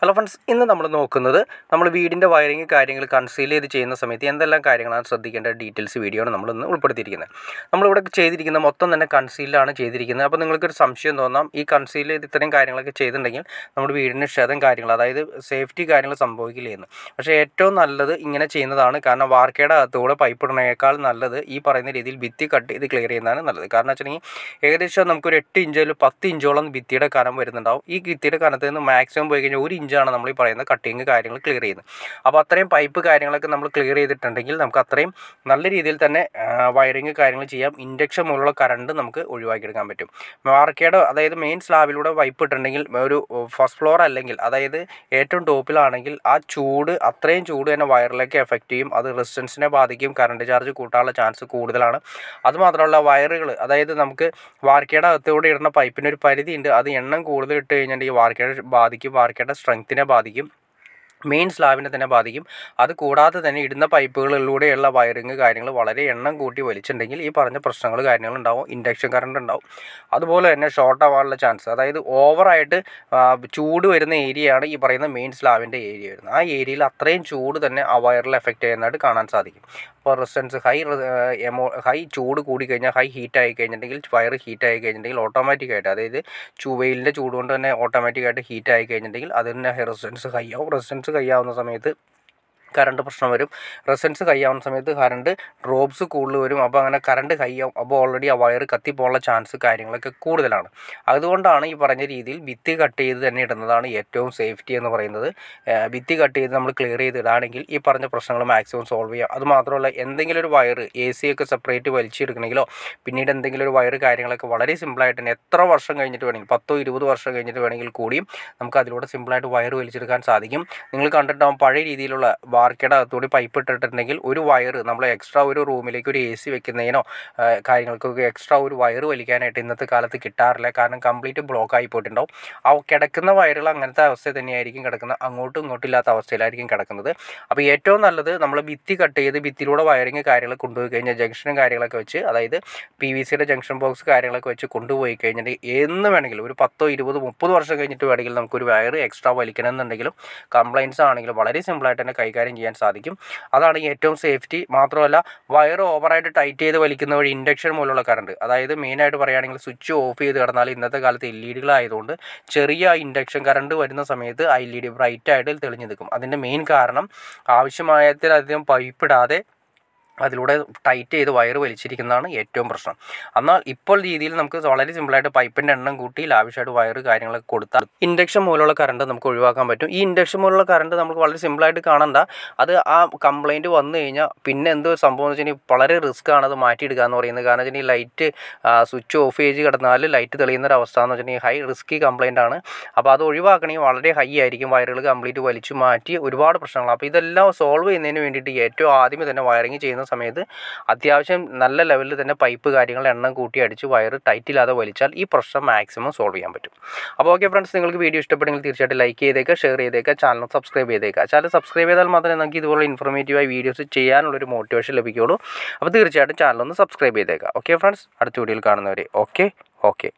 hello friends ഇന്ന് നമ്മൾ നോക്കുന്നത് നമ്മൾ വീടിൻ്റെ വയറിങ് കാര്യങ്ങൾ കൺസീൽ ചെയ്ത് ചെയ്യുന്ന സമയത്ത് എന്തെല്ലാം കാര്യങ്ങളാണ് ശ്രദ്ധിക്കേണ്ട ഡീറ്റെയിൽസ് വീഡിയോ ആണ് നമ്മൾ ഇന്ന് ഉൾപ്പെടുത്തിയിരിക്കുന്നത് നമ്മളിവിടെ ചെയ്തിരിക്കുന്നത് മൊത്തം തന്നെ കൺസീലാണ് ചെയ്തിരിക്കുന്നത് അപ്പോൾ നിങ്ങൾക്കൊരു സംശയം തോന്നാം ഈ കൺസീൽ ചെയ്ത് ഇത്രയും കാര്യങ്ങളൊക്കെ ചെയ്തിട്ടുണ്ടെങ്കിൽ നമ്മുടെ വീടിന് ക്ഷതം കാര്യങ്ങൾ അതായത് സേഫ്റ്റി കാര്യങ്ങൾ സംഭവിക്കില്ല എന്ന് പക്ഷേ ഏറ്റവും നല്ലത് ഇങ്ങനെ ചെയ്യുന്നതാണ് കാരണം വാർക്കയുടെ അകത്തൂടെ പൈപ്പ് ഇടണേക്കാൾ നല്ലത് ഈ പറയുന്ന രീതിയിൽ ഭിത്തി കട്ട് ചെയ്ത് ക്ലിയർ ചെയ്യുന്നതാണ് നല്ലത് കാരണം വെച്ചിട്ടുണ്ടെങ്കിൽ ഏകദേശം നമുക്കൊരു എട്ട് ഇഞ്ചോ പത്ത് ഇഞ്ചോളം ഭിത്തിയുടെ കനം വരുന്നുണ്ടാവും ഈ ഭിത്തിയുടെ കനത്തിൽ നിന്ന് മാക്സിമം പോയി കഴിഞ്ഞാൽ ഒരു ഇഞ്ചാണ് നമ്മൾ ഈ പറയുന്ന കട്ടിങ് കാര്യങ്ങൾ ക്ലിയർ ചെയ്യുന്നത് അപ്പോൾ അത്രയും പൈപ്പ് കാര്യങ്ങളൊക്കെ നമ്മൾ ക്ലിയർ ചെയ്തിട്ടുണ്ടെങ്കിൽ നമുക്ക് അത്രയും നല്ല രീതിയിൽ തന്നെ വയറിങ് കാര്യങ്ങൾ ചെയ്യാം ഇൻഡക്ഷൻ മൂലമുള്ള കറണ്ട് നമുക്ക് ഒഴിവാക്കിയെടുക്കാൻ പറ്റും വാർക്കയുടെ അതായത് മെയിൻ സ്ലാബിലൂടെ പൈപ്പ് ഇട്ടിട്ടുണ്ടെങ്കിൽ ഒരു ഫസ്റ്റ് ഫ്ലോർ അല്ലെങ്കിൽ അതായത് ഏറ്റവും ടോപ്പിലാണെങ്കിൽ ആ ചൂട് അത്രയും ചൂട് തന്നെ വയറിലേക്ക് എഫക്റ്റ് ചെയ്യും അത് റെസിസ്റ്റൻസിനെ ബാധിക്കും കറണ്ട് ചാർജ് കൂട്ടാനുള്ള ചാൻസ് കൂടുതലാണ് അതുമാത്രമല്ല വയറുകൾ അതായത് നമുക്ക് വാർക്കയുടെ അകത്തൂടെ ഇടുന്ന പൈപ്പിന് ഒരു പരിധിയുണ്ട് അത് എണ്ണം കൂടുതൽ ഇട്ട് കഴിഞ്ഞിട്ടുണ്ടെങ്കിൽ വാർക്കയുടെ ബാധിക്കും വാർക്കയുടെ സ്ട്രെങ്ത് സ്ട്രെങ്ത്തിനെ ബാധിക്കും മെയിൻ സ്ലാബിനെ തന്നെ ബാധിക്കും അത് കൂടാതെ തന്നെ ഇടുന്ന പൈപ്പുകളിലൂടെയുള്ള വയറിങ് കാര്യങ്ങൾ വളരെ എണ്ണം കൂട്ടി വലിച്ചിട്ടുണ്ടെങ്കിൽ ഈ പറഞ്ഞ പ്രശ്നങ്ങൾ കാര്യങ്ങൾ ഉണ്ടാവും ഇൻഡക്ഷൻ കറണ്ട് ഉണ്ടാവും അതുപോലെ തന്നെ ഷോർട്ട് ആവാനുള്ള ചാൻസ് അതായത് ഓവറായിട്ട് ചൂട് വരുന്ന ഏരിയയാണ് ഈ പറയുന്ന മെയിൻ സ്ലാബിൻ്റെ ഏരിയ വരുന്നത് ആ ഏരിയയിൽ അത്രയും ചൂട് തന്നെ ആ വയറിൽ എഫക്റ്റ് ചെയ്യുന്നതായിട്ട് കാണാൻ സാധിക്കും അപ്പോൾ റെസിസ്റ്റൻസ് ഹൈ എമോ ഹൈ ചൂട് കൂടി കഴിഞ്ഞാൽ ഹൈ ഹീറ്റ് ആയി കഴിഞ്ഞിട്ടുണ്ടെങ്കിൽ വയർ ഹീറ്റ് ആയി കഴിഞ്ഞിട്ടുണ്ടെങ്കിൽ ഓട്ടോമാറ്റിക്കായിട്ട് അതായത് ചുവയിലിൻ്റെ ചൂട് കൊണ്ട് തന്നെ ഓട്ടോമാറ്റിക്കായിട്ട് ഹീറ്റ് ആയി കഴിഞ്ഞിട്ടുണ്ടെങ്കിൽ അതിന് റെസിസ്റ്റൻസ് ഹൈ ആവും റെസിസ്റ്റൻസ് കൈയാവുന്ന സമയത്ത് കറണ്ട് പ്രശ്നം വരും റെസൻസ് കയ്യാവുന്ന സമയത്ത് കറണ്ട് ഡ്രോപ്സ് കൂടുതൽ വരും അപ്പോൾ അങ്ങനെ കറണ്ട് കയ്യാവും അപ്പോൾ ഓൾറെഡി ആ വയർ കത്തിപ്പോകാനുള്ള ചാൻസ് കാര്യങ്ങളൊക്കെ കൂടുതലാണ് അതുകൊണ്ടാണ് ഈ പറഞ്ഞ രീതിയിൽ ഭിത്തി കട്ട് ചെയ്ത് തന്നെ ഇടുന്നതാണ് ഏറ്റവും സേഫ്റ്റി എന്ന് പറയുന്നത് ഭിത്തി കട്ട് ചെയ്ത് നമ്മൾ ക്ലിയർ ചെയ്ത് ഇടാണെങ്കിൽ ഈ പറഞ്ഞ പ്രശ്നങ്ങൾ മാക്സിമം സോൾവ് ചെയ്യാം അത് മാത്രമല്ല എന്തെങ്കിലും ഒരു വയർ എ സി ഒക്കെ സെപ്പറേറ്റ് വലിച്ചെടുക്കണമെങ്കിലോ പിന്നീട് എന്തെങ്കിലും ഒരു വയർ കാര്യങ്ങളൊക്കെ വളരെ സിമ്പിളായിട്ട് തന്നെ എത്ര വർഷം കഴിഞ്ഞിട്ട് വേണമെങ്കിൽ പത്തോ ഇരുപത് വർഷം കഴിഞ്ഞിട്ട് വേണമെങ്കിൽ കൂടിയും നമുക്ക് അതിലൂടെ സിമ്പിളായിട്ട് വയർ വലിച്ചെടുക്കാൻ സാധിക്കും നിങ്ങൾ കണ്ടിട്ടാവും പഴയ രീതിയിലുള്ള വാർക്കയുടെ അകത്തുകൂടി പൈപ്പ് ഇട്ടിട്ടുണ്ടെങ്കിൽ ഒരു വയർ നമ്മൾ എക്സ്ട്രാ ഒരു റൂമിലേക്ക് ഒരു എ സി വെക്കുന്നതിനോ കാര്യങ്ങൾക്കൊക്കെ എക്സ്ട്രാ ഒരു വയർ വലിക്കാനായിട്ട് ഇന്നത്തെ കാലത്ത് കിട്ടാറില്ല കാരണം കംപ്ലീറ്റ് ബ്ലോക്ക് ആയി പോയിട്ടുണ്ടാവും ആ കിടക്കുന്ന വയറുകൾ അങ്ങനത്തെ അവസ്ഥ തന്നെയായിരിക്കും കിടക്കുന്നത് അങ്ങോട്ടും ഇങ്ങോട്ടും ഇല്ലാത്ത അവസ്ഥയിലായിരിക്കും കിടക്കുന്നത് അപ്പോൾ ഏറ്റവും നല്ലത് നമ്മൾ ഭിത്തി കട്ട് ചെയ്ത് ഭിത്തിയിലൂടെ വയറിങ് കാര്യങ്ങൾ കൊണ്ടുപോയി കഴിഞ്ഞാൽ ജംഗ്ഷനും കാര്യങ്ങളൊക്കെ വെച്ച് അതായത് പി വി സിയുടെ ജംഗ്ഷൻ ബോക്സ് കാര്യങ്ങളൊക്കെ വെച്ച് കൊണ്ടുപോയി കഴിഞ്ഞിട്ട് എന്ന് വേണമെങ്കിലും ഒരു പത്തോ ഇരുപതോ മുപ്പത് വർഷം കഴിഞ്ഞിട്ട് വേണമെങ്കിൽ നമുക്കൊരു വയർ എക്സ്ട്രാ വലിക്കണമെന്നുണ്ടെങ്കിലും കംപ്ലയിൻസ് ആണെങ്കിലും വളരെ സിമ്പിളായിട്ട് തന്നെ കൈകാര്യം കൈകാര്യം ചെയ്യാൻ സാധിക്കും അതാണ് ഏറ്റവും സേഫ്റ്റി മാത്രമല്ല വയർ ഓവറായിട്ട് ടൈറ്റ് ചെയ്ത് വലിക്കുന്ന വഴി ഇൻഡക്ഷൻ മൂലമുള്ള കറണ്ട് അതായത് മെയിനായിട്ട് പറയുകയാണെങ്കിൽ സ്വിച്ച് ഓഫ് ചെയ്ത് കിടന്നാൽ ഇന്നത്തെ കാലത്ത് എൽ ഇ e ഡികളായതുകൊണ്ട് ചെറിയ ഇൻഡക്ഷൻ കറണ്ട് വരുന്ന സമയത്ത് ഐ ഇ ഡി ബ്രൈറ്റായിട്ട് തെളിഞ്ഞു നിൽക്കും അതിൻ്റെ മെയിൻ കാരണം ആവശ്യമായതിലധികം ഇടാതെ അതിലൂടെ ടൈറ്റ് ചെയ്ത് വയർ വലിച്ചിരിക്കുന്നതാണ് ഏറ്റവും പ്രശ്നം എന്നാൽ ഇപ്പോൾ രീതിയിൽ നമുക്ക് വളരെ സിമ്പിളായിട്ട് പൈപ്പിൻ്റെ എണ്ണം കൂട്ടി ലാവിഷായിട്ട് വയർ കാര്യങ്ങളൊക്കെ കൊടുത്താൽ ഇൻഡക്ഷൻ മൂലമുള്ള കറണ്ട് നമുക്ക് ഒഴിവാക്കാൻ പറ്റും ഈ ഇൻഡക്ഷൻ മൂലമുള്ള കറണ്ട് നമുക്ക് വളരെ സിമ്പിളായിട്ട് കാണണ്ട അത് ആ കംപ്ലയിൻറ്റ് വന്നു കഴിഞ്ഞാൽ പിന്നെ എന്തോ സംഭവം എന്ന് വെച്ചാൽ വളരെ റിസ്ക് ആണ് അത് മാറ്റിയെടുക്കുക എന്ന് പറയുന്നത് കാരണം വെച്ചാൽ ഈ ലൈറ്റ് സ്വിച്ച് ഓഫ് ചെയ്ത് കിടന്നാൽ ലൈറ്റ് തെളിയുന്ന ഒരു അവസ്ഥ എന്ന് വെച്ചിട്ടുണ്ടെങ്കിൽ ഹൈ റിസ്കി കംപ്ലയിൻ്റ് ആണ് അപ്പോൾ അത് ഒഴിവാക്കണമെങ്കിൽ വളരെ ഹൈ ആയിരിക്കും വയറുകൾ കംപ്ലീറ്റ് വലിച്ചു മാറ്റി ഒരുപാട് പ്രശ്നങ്ങൾ അപ്പോൾ ഇതെല്ലാം സോൾവ് ചെയ്യുന്നതിന് വേണ്ടിയിട്ട് ഏറ്റവും ആദ്യമേ തന്നെ വയറിങ് ചെയ്യുന്ന സമയത്ത് അത്യാവശ്യം നല്ല ലെവലിൽ തന്നെ പൈപ്പ് കാര്യങ്ങൾ എണ്ണം കൂട്ടി അടിച്ച് വയർ ഇല്ലാതെ വലിച്ചാൽ ഈ പ്രശ്നം മാക്സിമം സോൾവ് ചെയ്യാൻ പറ്റും അപ്പോൾ ഓക്കെ ഫ്രണ്ട്സ് നിങ്ങൾക്ക് വീഡിയോ ഇഷ്ടപ്പെട്ടെങ്കിൽ തീർച്ചയായിട്ടും ലൈക്ക് ചെയ്തേക്കുക ഷെയർ ചെയ്തേക്കുക ചാനൽ സബ്സ്ക്രൈബ് ചെയ്തേക്കുക ചാനൽ സബ്സ്ക്രൈബ് ചെയ്താൽ മാത്രമേ നമുക്ക് ഇതുപോലെ ഇൻഫോർമേറ്റീവായി വീഡിയോസ് ചെയ്യാനുള്ളൊരു മോട്ടിവേഷൻ ലഭിക്കുകയുള്ളൂ അപ്പോൾ തീർച്ചയായിട്ടും ചാനൽ ഒന്ന് സബ്സ്ക്രൈബ് ചെയ്തേക്കുക ഓക്കെ ഫ്രണ്ട്സ് അടുത്ത വീഡിയോയിൽ കാണുന്നവരെ ഓക്കെ ഓക്കെ